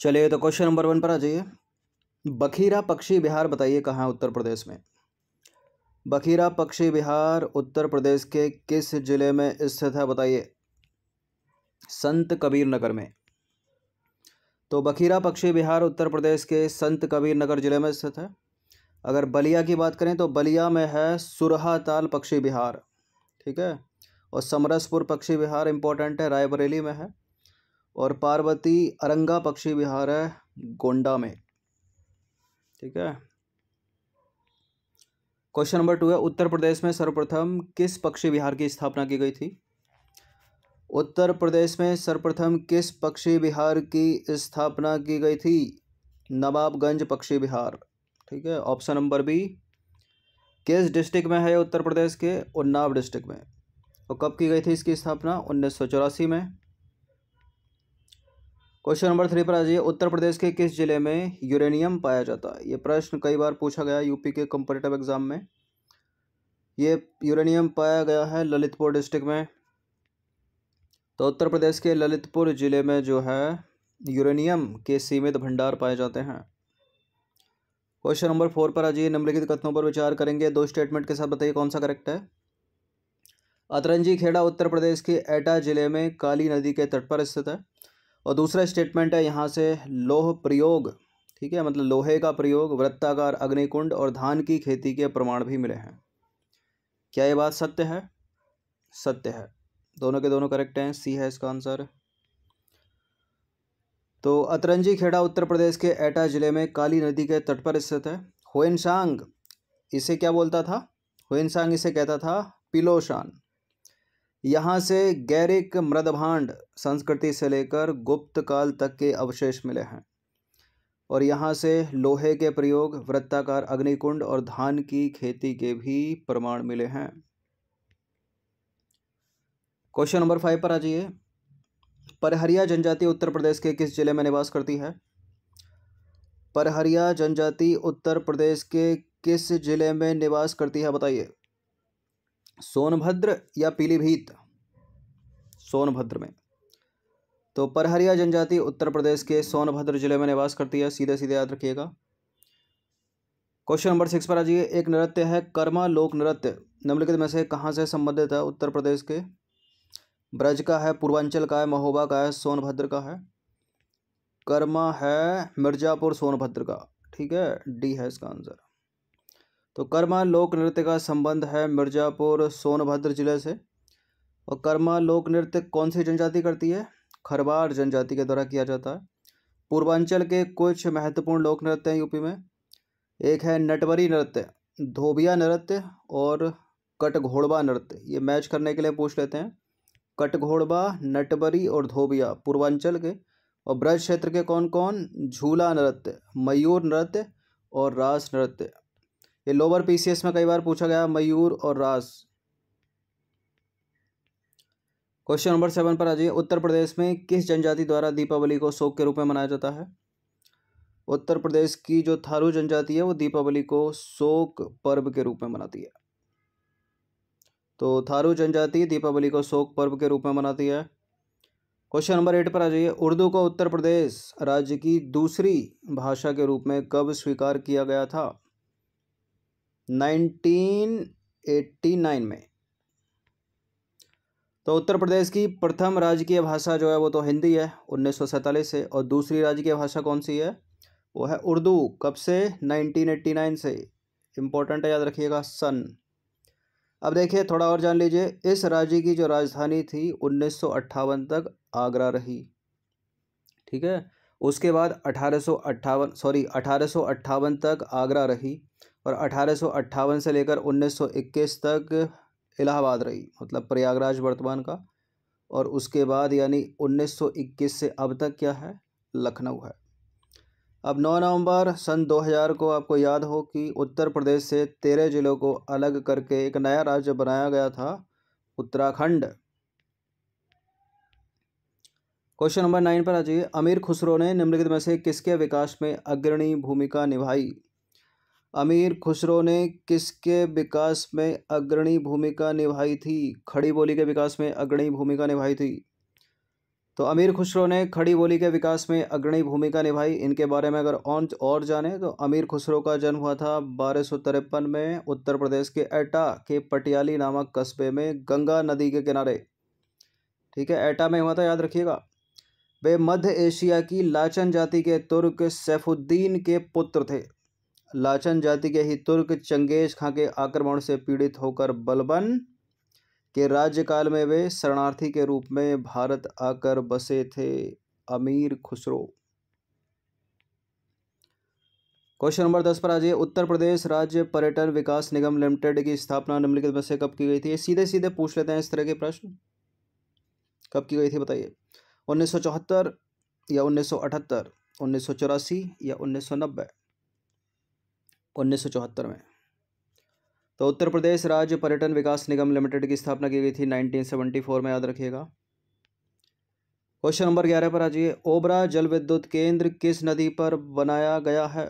चलिए तो question number one पर आ जाइए बखीरा पक्षी बिहार बताइए कहाँ उत्तर प्रदेश में बखीरा पक्षी बिहार उत्तर प्रदेश के किस जिले में स्थित है बताइए संत कबीर नगर में तो बखीरा पक्षी बिहार उत्तर प्रदेश के संत कबीर नगर जिले में स्थित है अगर बलिया की बात करें तो बलिया में है सुरहाताल पक्षी बिहार ठीक है और समरसपुर पक्षी बिहार इंपॉर्टेंट है रायबरेली में है और पार्वती अरंगा पक्षी विहार है गोंडा में ठीक है क्वेश्चन नंबर टू है उत्तर प्रदेश में सर्वप्रथम किस पक्षी विहार की स्थापना की गई थी उत्तर प्रदेश में सर्वप्रथम किस पक्षी विहार की स्थापना की गई थी नवाबगंज पक्षी विहार ठीक है ऑप्शन नंबर बी किस डिस्ट्रिक्ट में है उत्तर प्रदेश के उन्नाव डिस्ट्रिक्ट में और कब की गई थी इसकी स्थापना उन्नीस में क्वेश्चन नंबर थ्री पर आ जाइए उत्तर प्रदेश के किस जिले में यूरेनियम पाया जाता है ये प्रश्न कई बार पूछा गया यूपी के कॉम्पिटेटिव एग्जाम में ये यूरेनियम पाया गया है ललितपुर डिस्ट्रिक्ट में तो उत्तर प्रदेश के ललितपुर ज़िले में जो है यूरेनियम के सीमित भंडार पाए जाते हैं क्वेश्चन नंबर फोर पर आ जाइए निम्नलिखित कथनों पर विचार करेंगे दो स्टेटमेंट के साथ बताइए कौन सा करेक्ट है अतरंजी खेड़ा उत्तर प्रदेश के एटा जिले में काली नदी के तट पर स्थित है और दूसरा स्टेटमेंट है यहाँ से लोह प्रयोग ठीक है मतलब लोहे का प्रयोग वृत्ताकार अग्निकुंड और धान की खेती के प्रमाण भी मिले हैं क्या ये बात सत्य है सत्य है दोनों के दोनों करेक्ट हैं सी है इसका आंसर तो अतरंजी खेड़ा उत्तर प्रदेश के एटा जिले में काली नदी के तट पर स्थित है होनसांग इसे क्या बोलता था होनसांग इसे कहता था पिलोशान यहाँ से गैरिक मृदभांड संस्कृति से लेकर गुप्त काल तक के अवशेष मिले हैं और यहाँ से लोहे के प्रयोग वृत्ताकार अग्निकुंड और धान की खेती के भी प्रमाण मिले हैं क्वेश्चन नंबर फाइव पर आ जाइए परहरिया जनजाति उत्तर प्रदेश के किस जिले में निवास करती है परहरिया जनजाति उत्तर प्रदेश के किस जिले में निवास करती है बताइए सोनभद्र या पीलीभीत सोनभद्र में तो परहरिया जनजाति उत्तर प्रदेश के सोनभद्र जिले में निवास करती है सीधे सीधे याद रखिएगा क्वेश्चन नंबर सिक्स पर आ जाइए एक नृत्य है कर्मा लोक नृत्य निम्नलिखित में से कहाँ से संबंधित है उत्तर प्रदेश के ब्रज का है पूर्वांचल का है महोबा का है सोनभद्र का है कर्मा है मिर्ज़ापुर सोनभद्र का ठीक है डी है इसका आंसर तो कर्मा लोक नृत्य का संबंध है मिर्ज़ापुर सोनभद्र जिले से और कर्मा लोक नृत्य कौन सी जनजाति करती है खरबार जनजाति के द्वारा किया जाता है पूर्वांचल के कुछ महत्वपूर्ण लोक नृत्य हैं यूपी में एक है नटवरी नृत्य धोबिया नृत्य और कटघोड़बा नृत्य ये मैच करने के लिए पूछ लेते हैं कटघोड़बा नटवरी और धोबिया पूर्वांचल के और ब्रज क्षेत्र के कौन कौन झूला नृत्य मयूर नृत्य और रास नृत्य ये लोअर पीसीएस में कई बार पूछा गया मयूर और रास क्वेश्चन नंबर सेवन पर आ जाइए उत्तर प्रदेश में किस जनजाति द्वारा दीपावली को शोक के रूप में मनाया जाता है उत्तर प्रदेश की जो थारू जनजाति है वो दीपावली को शोक पर्व के रूप में मनाती है तो थारू जनजाति दीपावली को शोक पर्व के रूप में मनाती है क्वेश्चन नंबर एट पर आ जाइए उर्दू को उत्तर प्रदेश राज्य की दूसरी भाषा के रूप में कब स्वीकार किया गया था 1989 में तो उत्तर प्रदेश की प्रथम राजकीय भाषा जो है वो तो हिंदी है उन्नीस से और दूसरी राजकीय भाषा कौन सी है वो है उर्दू कब से 1989 से इम्पोर्टेंट है याद रखिएगा सन अब देखिए थोड़ा और जान लीजिए इस राज्य की जो राजधानी थी उन्नीस तक आगरा रही ठीक है उसके बाद अठारह सॉरी अठारह तक आगरा रही और अठारह से लेकर 1921 तक इलाहाबाद रही मतलब प्रयागराज वर्तमान का और उसके बाद यानी 1921 से अब तक क्या है लखनऊ है अब 9 नवंबर सन 2000 को आपको याद हो कि उत्तर प्रदेश से तेरह जिलों को अलग करके एक नया राज्य बनाया गया था उत्तराखंड क्वेश्चन नंबर नाइन पर आ जाइए अमीर खुसरो ने निम्नलिखित में से किसके विकास में अग्रणी भूमिका निभाई अमीर खुसरो ने किसके विकास में अग्रणी भूमिका निभाई थी खड़ी बोली के विकास में अग्रणी भूमिका निभाई थी तो अमीर खुसरो ने खड़ी बोली के विकास में अग्रणी भूमिका निभाई इनके बारे में अगर और और जाने तो अमीर खुसरो का जन्म हुआ था बारह में उत्तर प्रदेश के एटा के पटियाली नामक कस्बे में गंगा नदी के किनारे ठीक है एटा में हुआ था याद रखिएगा वे मध्य एशिया की लाचन जाति के तुर्क सैफुद्दीन के पुत्र थे लाचन जाति के ही तुर्क चंगेज खां के आक्रमण से पीड़ित होकर बलबन के राज्यकाल में वे शरणार्थी के रूप में भारत आकर बसे थे अमीर खुसरो क्वेश्चन नंबर दस पर आ जाइए उत्तर प्रदेश राज्य पर्यटन विकास निगम लिमिटेड की स्थापना निम्नलिखित में से कब की गई थी सीधे सीधे पूछ लेते हैं इस तरह के प्रश्न कब की गई थी बताइए उन्नीस या उन्नीस सौ या उन्नीस उन्नीस में तो उत्तर प्रदेश राज्य पर्यटन विकास निगम लिमिटेड की स्थापना की गई थी 1974 में याद रखिएगा क्वेश्चन नंबर ग्यारह पर आ जाइए ओबरा जल विद्युत केंद्र किस नदी पर बनाया गया है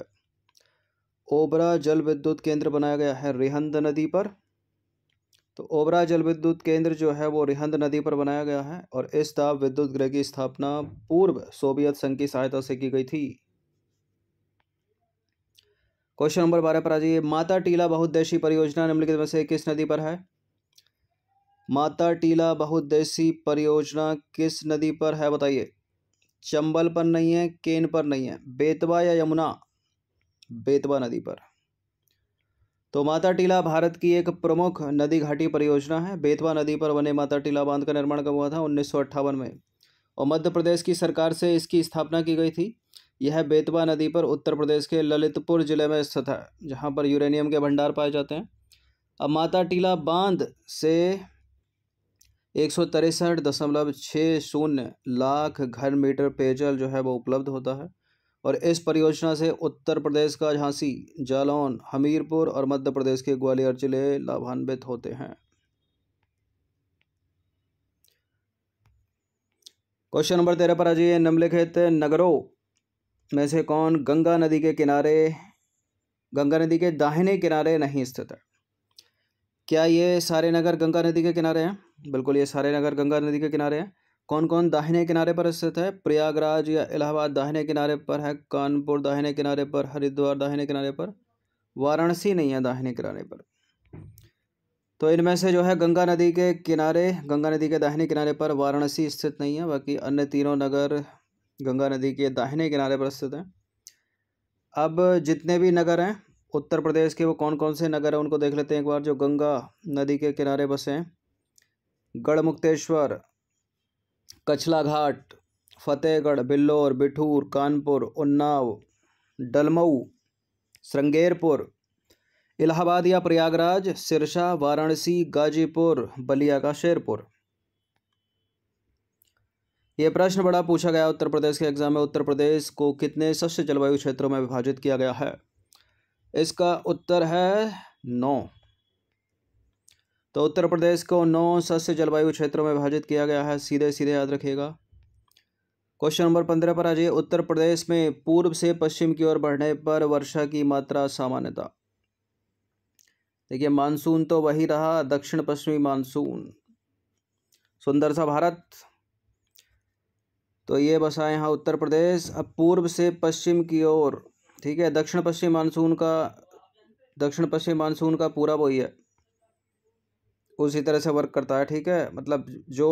ओबरा जल विद्युत केंद्र बनाया गया है रिहंद नदी पर तो ओबरा जल विद्युत केंद्र जो है वो रिहंद नदी पर बनाया गया है और इस ताप विद्युत गृह की स्थापना पूर्व सोवियत संघ की सहायता से की गई थी क्वेश्चन नंबर बारह पर आ जाइए माता टीला बहुद्देशी परियोजना निम्नलिखित में से किस नदी पर है माता टीला बहुद्देशी परियोजना किस नदी पर है बताइए चंबल पर नहीं है केन पर नहीं है बेतवा या यमुना बेतवा नदी पर तो माता टीला भारत की एक प्रमुख नदी घाटी परियोजना है बेतवा नदी पर बने माता टीला बांध का निर्माण कब हुआ था उन्नीस में और मध्य प्रदेश की सरकार से इसकी स्थापना की गई थी यह बेतवा नदी पर उत्तर प्रदेश के ललितपुर जिले में स्थित है जहाँ पर यूरेनियम के भंडार पाए जाते हैं अब माता टीला बांध से एक सौ तिरसठ दशमलव छः शून्य लाख घन मीटर पेयजल जो है वो उपलब्ध होता है और इस परियोजना से उत्तर प्रदेश का झांसी जालौन हमीरपुर और मध्य प्रदेश के ग्वालियर जिले लाभान्वित होते हैं क्वेश्चन नंबर तेरह पर आ जाइए निम्नलिखित नगरों में से कौन गंगा नदी के किनारे गंगा नदी के दाहिने किनारे नहीं स्थित है क्या ये सारे नगर गंगा नदी के किनारे हैं बिल्कुल ये सारे नगर गंगा नदी के किनारे हैं कौन कौन दाहिने किनारे पर स्थित है प्रयागराज या इलाहाबाद दाहिने किनारे पर है कानपुर दाहिने किनारे पर हरिद्वार दाहिने किनारे पर वाराणसी नहीं है दाहिने किनारे पर तो इनमें से जो है गंगा नदी के किनारे गंगा नदी के दाहिने किनारे पर वाराणसी स्थित नहीं है बाकी अन्य तीनों नगर गंगा नदी के दाहिने किनारे पर स्थित हैं अब जितने भी नगर हैं उत्तर प्रदेश के वो कौन कौन से नगर हैं उनको देख लेते हैं एक बार जो गंगा नदी के किनारे बसे हैं गढ़मुक्तेश्वर कछला घाट फतेहगढ़ बिल्लौर बिठूर कानपुर उन्नाव डलमऊ श्रृंगेरपुर इलाहाबाद या प्रयागराज सिरसा वाराणसी गाजीपुर बलिया का शेरपुर ये प्रश्न बड़ा पूछा गया उत्तर प्रदेश के एग्जाम में उत्तर प्रदेश को कितने सस्य जलवायु क्षेत्रों में विभाजित किया गया है इसका उत्तर है नौ तो उत्तर प्रदेश को नौ सस्य जलवायु क्षेत्रों में विभाजित किया गया है सीधे सीधे याद रखिएगा क्वेश्चन नंबर पंद्रह पर आ जाइए उत्तर प्रदेश में पूर्व से पश्चिम की ओर बढ़ने पर वर्षा की मात्रा सामान्यता देखिए मानसून तो वही रहा दक्षिण पश्चिमी मानसून सुंदर सा भारत तो ये बसा यहाँ उत्तर प्रदेश अब पूर्व से पश्चिम की ओर ठीक है दक्षिण पश्चिम मानसून का दक्षिण पश्चिम मानसून का पूरा वही है उसी तरह से वर्क करता है ठीक है मतलब जो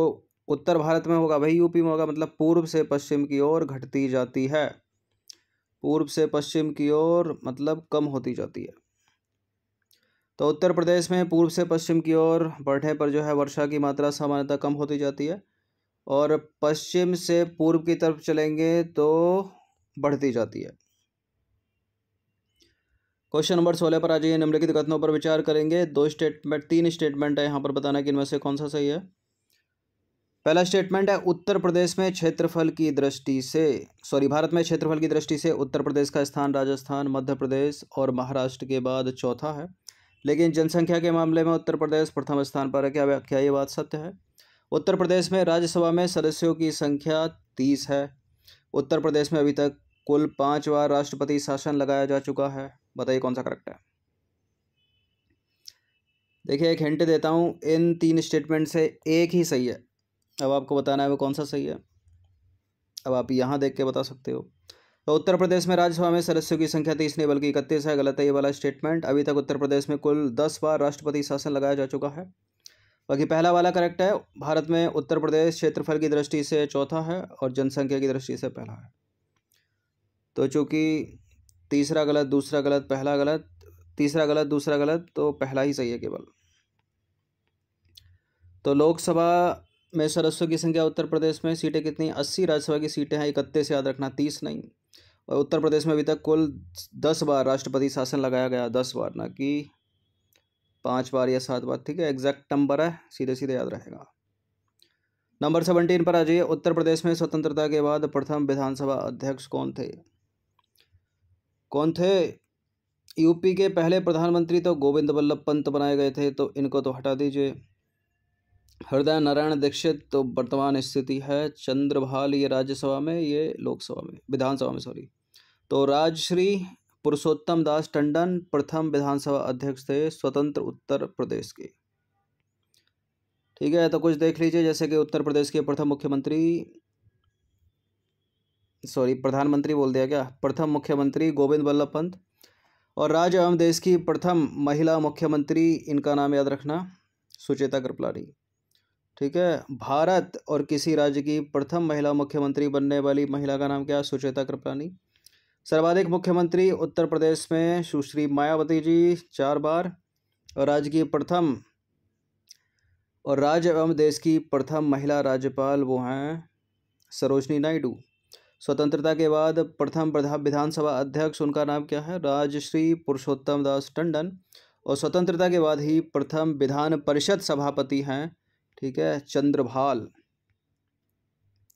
उत्तर भारत में होगा वही यूपी में होगा मतलब पूर्व से पश्चिम की ओर घटती जाती है पूर्व से पश्चिम की ओर मतलब कम होती जाती है तो उत्तर प्रदेश में पूर्व से पश्चिम की ओर बढ़ने पर जो है वर्षा की मात्रा सामान्यतः कम होती जाती है और पश्चिम से पूर्व की तरफ चलेंगे तो बढ़ती जाती है क्वेश्चन नंबर सोलह पर आ जाइए निम्नलिखित कथनों पर विचार करेंगे दो स्टेटमेंट तीन स्टेटमेंट है यहाँ पर बताना कि इनमें से कौन सा सही है पहला स्टेटमेंट है उत्तर प्रदेश में क्षेत्रफल की दृष्टि से सॉरी भारत में क्षेत्रफल की दृष्टि से उत्तर प्रदेश का स्थान राजस्थान मध्य प्रदेश और महाराष्ट्र के बाद चौथा है लेकिन जनसंख्या के मामले में उत्तर प्रदेश प्रथम स्थान पर है क्या क्या ये बात सत्य है उत्तर प्रदेश में राज्यसभा में सदस्यों की संख्या तीस है उत्तर प्रदेश में अभी तक कुल पाँच बार राष्ट्रपति शासन लगाया जा चुका है बताइए कौन सा करेक्ट है देखिए एक हिंट देता हूँ इन तीन स्टेटमेंट से एक ही सही है अब आपको बताना है वो कौन सा सही है अब आप यहाँ देख के बता सकते हो तो उत्तर प्रदेश में राज्यसभा में सदस्यों की संख्या तीस नहीं बल्कि इकतीस है गलत है ये वाला स्टेटमेंट अभी तक उत्तर प्रदेश में कुल दस बार राष्ट्रपति शासन लगाया जा चुका है बाकी पहला वाला करेक्ट है भारत में उत्तर प्रदेश क्षेत्रफल की दृष्टि से चौथा है और जनसंख्या की दृष्टि से पहला है तो चूँकि तीसरा गलत दूसरा गलत पहला गलत तीसरा गलत दूसरा गलत तो पहला ही सही है केवल तो लोकसभा में सदस्यों की संख्या उत्तर प्रदेश में सीटें कितनी अस्सी राज्यसभा की सीटें हैं इकतीस याद रखना तीस नहीं और उत्तर प्रदेश में अभी तक कुल दस बार राष्ट्रपति शासन लगाया गया दस बार ना कि पांच बार या सात बार ठीक है एग्जैक्ट नंबर है सीधे सीधे याद रहेगा नंबर सेवनटीन पर आ जाइए उत्तर प्रदेश में स्वतंत्रता के बाद प्रथम विधानसभा अध्यक्ष कौन थे कौन थे यूपी के पहले प्रधानमंत्री तो गोविंद वल्लभ पंत बनाए गए थे तो इनको तो हटा दीजिए हृदय नारायण दीक्षित तो वर्तमान स्थिति है चंद्रभाल ये राज्यसभा में ये लोकसभा में विधानसभा में सॉरी तो राजश्री पुरुषोत्तम दास टंडन प्रथम विधानसभा अध्यक्ष थे स्वतंत्र उत्तर प्रदेश के ठीक है तो कुछ देख लीजिए जैसे कि उत्तर प्रदेश के प्रथम मुख्यमंत्री सॉरी प्रधानमंत्री बोल दिया क्या प्रथम मुख्यमंत्री गोविंद वल्लभ पंत और राज्य एवं देश की प्रथम महिला मुख्यमंत्री इनका नाम याद रखना सुचेता कृपलानी ठीक है भारत और किसी राज्य की प्रथम महिला मुख्यमंत्री बनने वाली महिला का नाम क्या सुचेता कृपलानी सर्वाधिक मुख्यमंत्री उत्तर प्रदेश में सुश्री मायावती जी चार बार और राज्य की प्रथम और राज्य एवं देश की प्रथम महिला राज्यपाल वो हैं सरोजनी नायडू स्वतंत्रता के बाद प्रथम विधानसभा अध्यक्ष उनका नाम क्या है राजश्री पुरुषोत्तम दास टंडन और स्वतंत्रता के बाद ही प्रथम विधान परिषद सभापति हैं ठीक है चंद्रभाल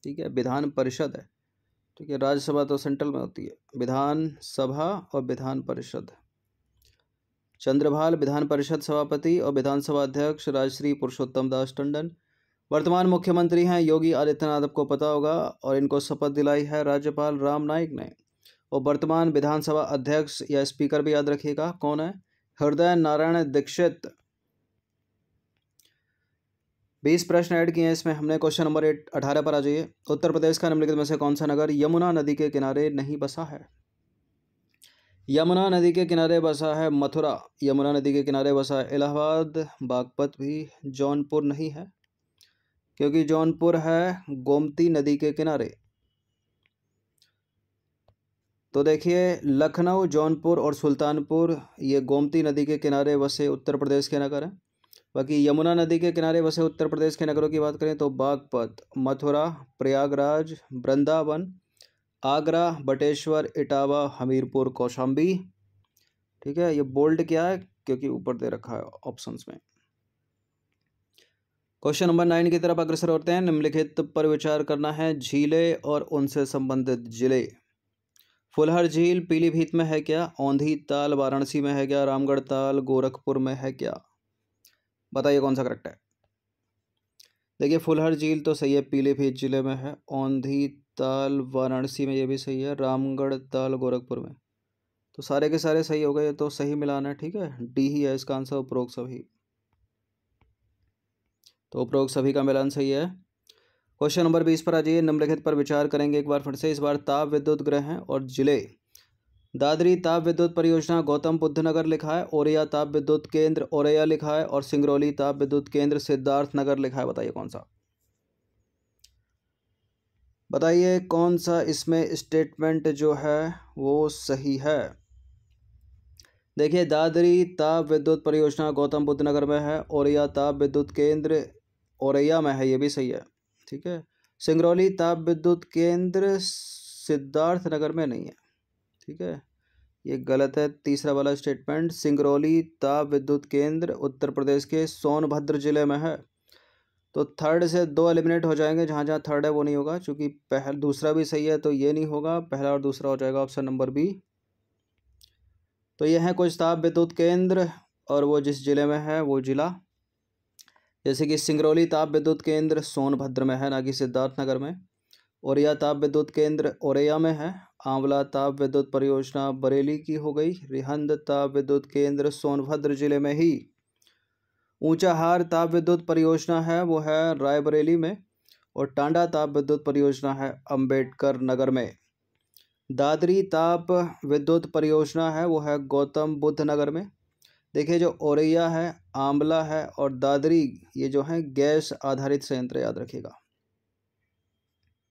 ठीक है विधान परिषद है ठीक है राज्यसभा तो सेंट्रल में होती है विधानसभा और विधान परिषद चंद्रभाल विधान परिषद सभापति और विधानसभा अध्यक्ष राजश्री पुरुषोत्तम दास टंडन वर्तमान मुख्यमंत्री हैं योगी आदित्यनाथ आपको पता होगा और इनको शपथ दिलाई है राज्यपाल राम नाईक ने और वर्तमान विधानसभा अध्यक्ष या स्पीकर भी याद रखिएगा कौन है हृदय नारायण दीक्षित बीस प्रश्न ऐड किए हैं इसमें हमने क्वेश्चन नंबर एट अठारह पर आ जाइए उत्तर प्रदेश का निम्नलिखित में से कौन सा नगर यमुना नदी के किनारे नहीं बसा है यमुना नदी के किनारे बसा है मथुरा यमुना नदी के किनारे बसा है इलाहाबाद बागपत भी जौनपुर नहीं है क्योंकि जौनपुर है गोमती नदी के किनारे तो देखिए लखनऊ जौनपुर और सुल्तानपुर ये गोमती नदी के किनारे बसे उत्तर प्रदेश के नगर हैं बाकी यमुना नदी के किनारे बसे उत्तर प्रदेश के नगरों की बात करें तो बागपत मथुरा प्रयागराज वृंदावन आगरा बटेश्वर इटावा हमीरपुर कौशाम्बी ठीक है ये बोल्ड क्या है क्योंकि ऊपर दे रखा है ऑप्शंस में क्वेश्चन नंबर नाइन की तरफ अग्रसर होते हैं निम्नलिखित पर विचार करना है झीलें और उनसे संबंधित जिले फुलहर झील पीलीभीत में है क्या औंधी ताल वाराणसी में है क्या रामगढ़ ताल गोरखपुर में है क्या बताइए कौन सा करेक्ट है देखिए फुलहर झील तो सही है पीलीभीत जिले में है औंधी ताल वाराणसी में ये भी सही है रामगढ़ ताल गोरखपुर में तो सारे के सारे सही हो गए तो सही मिलाना है ठीक है डी ही है इसका आंसर उपरोक्त सभी तो उपरोक्त सभी का मिलान सही है क्वेश्चन नंबर बीस पर आ जाइए निम्नलिखित पर विचार करेंगे एक बार फिर से इस बार ताप विद्युत ग्रह हैं और जिले दादरी ताप विद्युत परियोजना गौतम बुद्ध नगर लिखा है ओरिया ताप विद्युत केंद्र ओरिया लिखा है और सिंगरौली ताप विद्युत केंद्र सिद्धार्थ नगर लिखा है बताइए कौन सा बताइए कौन सा इसमें स्टेटमेंट जो है वो सही है देखिए दादरी ताप विद्युत परियोजना गौतम बुद्ध नगर में है ओरिया ताप विद्युत केंद्र औरैया में है ये भी सही है ठीक है सिंगरौली ताप विद्युत केंद्र सिद्धार्थ नगर में नहीं है ठीक है ये गलत है तीसरा वाला स्टेटमेंट सिंगरौली ताप विद्युत केंद्र उत्तर प्रदेश के सोनभद्र जिले में है तो थर्ड से दो एलिमिनेट हो जाएंगे जहाँ जहाँ थर्ड है वो नहीं होगा क्योंकि पहल दूसरा भी सही है तो ये नहीं होगा पहला और दूसरा हो जाएगा ऑप्शन नंबर बी तो ये है कुछ ताप विद्युत केंद्र और वो जिस जिले में है वो जिला जैसे कि सिंगरौली ताप विद्युत केंद्र सोनभद्र में है ना कि सिद्धार्थनगर में और ताप विद्युत केंद्र औरैया में है आंवला ताप विद्युत परियोजना बरेली की हो गई रिहंद ताप विद्युत केंद्र सोनभद्र जिले में ही ऊंचाहार ताप विद्युत परियोजना है वो है रायबरेली में और टांडा ताप विद्युत परियोजना है अंबेडकर नगर में दादरी ताप विद्युत परियोजना है वो है गौतम बुद्ध नगर में देखिए जो औरैया है आंवला है और दादरी ये जो है गैस आधारित संयंत्र याद रखेगा